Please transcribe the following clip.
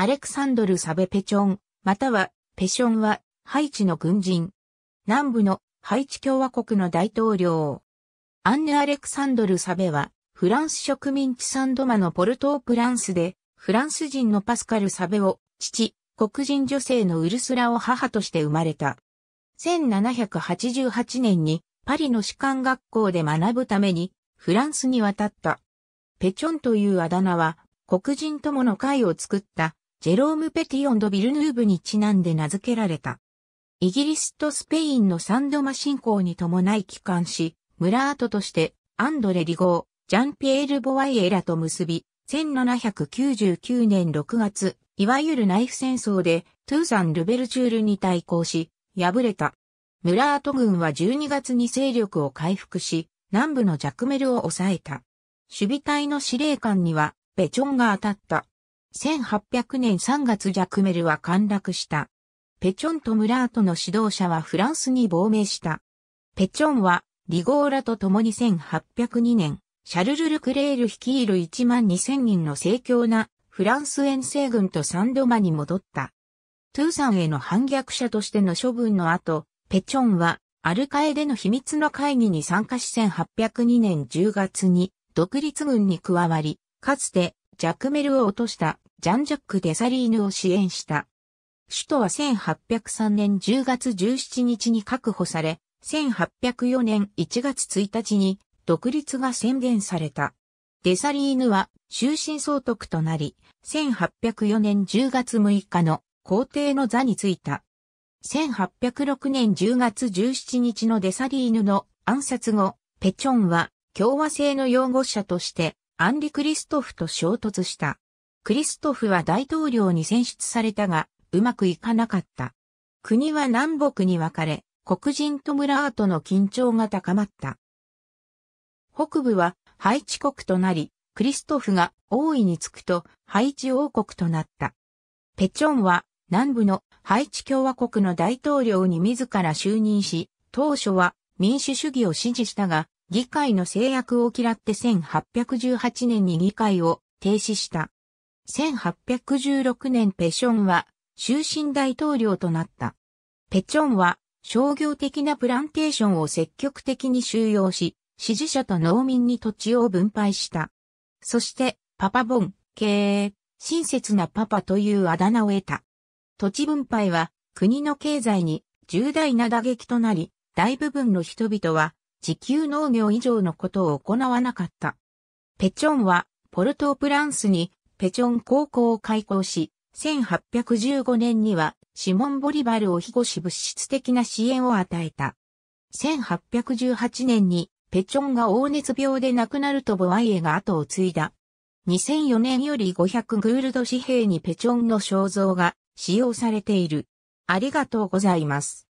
アレクサンドル・サベ・ペチョン、または、ペションは、ハイチの軍人。南部のハイチ共和国の大統領。アンヌ・アレクサンドル・サベは、フランス植民地サンドマのポルトープランスで、フランス人のパスカル・サベを、父、黒人女性のウルスラを母として生まれた。1788年にパリの士官学校で学ぶためにフランスに渡った。ペチョンというあだ名は黒人友の会を作ったジェローム・ペティオン・ド・ビルヌーブにちなんで名付けられた。イギリスとスペインのサンドマ侵攻に伴い帰還し、村跡としてアンドレ・リゴー、ジャンピエール・ボワイエラと結び、1799年6月、いわゆる内府戦争でトゥーサン・ルベルチュールに対抗し、敗れた。ムラート軍は12月に勢力を回復し、南部のジャクメルを抑えた。守備隊の司令官には、ベチョンが当たった。1800年3月ジャクメルは陥落した。ペチョンとムラートの指導者はフランスに亡命した。ペチョンは、リゴーラと共に1802年、シャルル・ルクレール率いる1万2000人の盛況なフランス遠征軍とサンドマに戻った。トゥーサンへの反逆者としての処分の後、ペチョンはアルカエでの秘密の会議に参加し1802年10月に独立軍に加わり、かつてジャクメルを落としたジャンジャック・デサリーヌを支援した。首都は1803年10月17日に確保され、1804年1月1日に独立が宣言された。デサリーヌは終身総督となり、1804年10月6日の皇帝の座に就いた。1806年10月17日のデサリーヌの暗殺後、ペチョンは共和制の擁護者としてアンリ・クリストフと衝突した。クリストフは大統領に選出されたが、うまくいかなかった。国は南北に分かれ、黒人と村ートの緊張が高まった。北部はハイチ国となり、クリストフが大いにつくとハイチ王国となった。ペチョンは南部のハイチ共和国の大統領に自ら就任し、当初は民主主義を支持したが、議会の制約を嫌って1818年に議会を停止した。1816年ペションは終身大統領となった。ペチョンは商業的なプランテーションを積極的に収容し、支持者と農民に土地を分配した。そして、パパボン、経営、親切なパパというあだ名を得た。土地分配は国の経済に重大な打撃となり、大部分の人々は自給農業以上のことを行わなかった。ペチョンは、ポルトープランスに、ペチョン高校を開校し、1815年には、シモン・ボリバルを庇護し物質的な支援を与えた。1818年に、ペチョンが黄熱病で亡くなるとボワイエが後を継いだ。2004年より500グールド紙幣にペチョンの肖像が使用されている。ありがとうございます。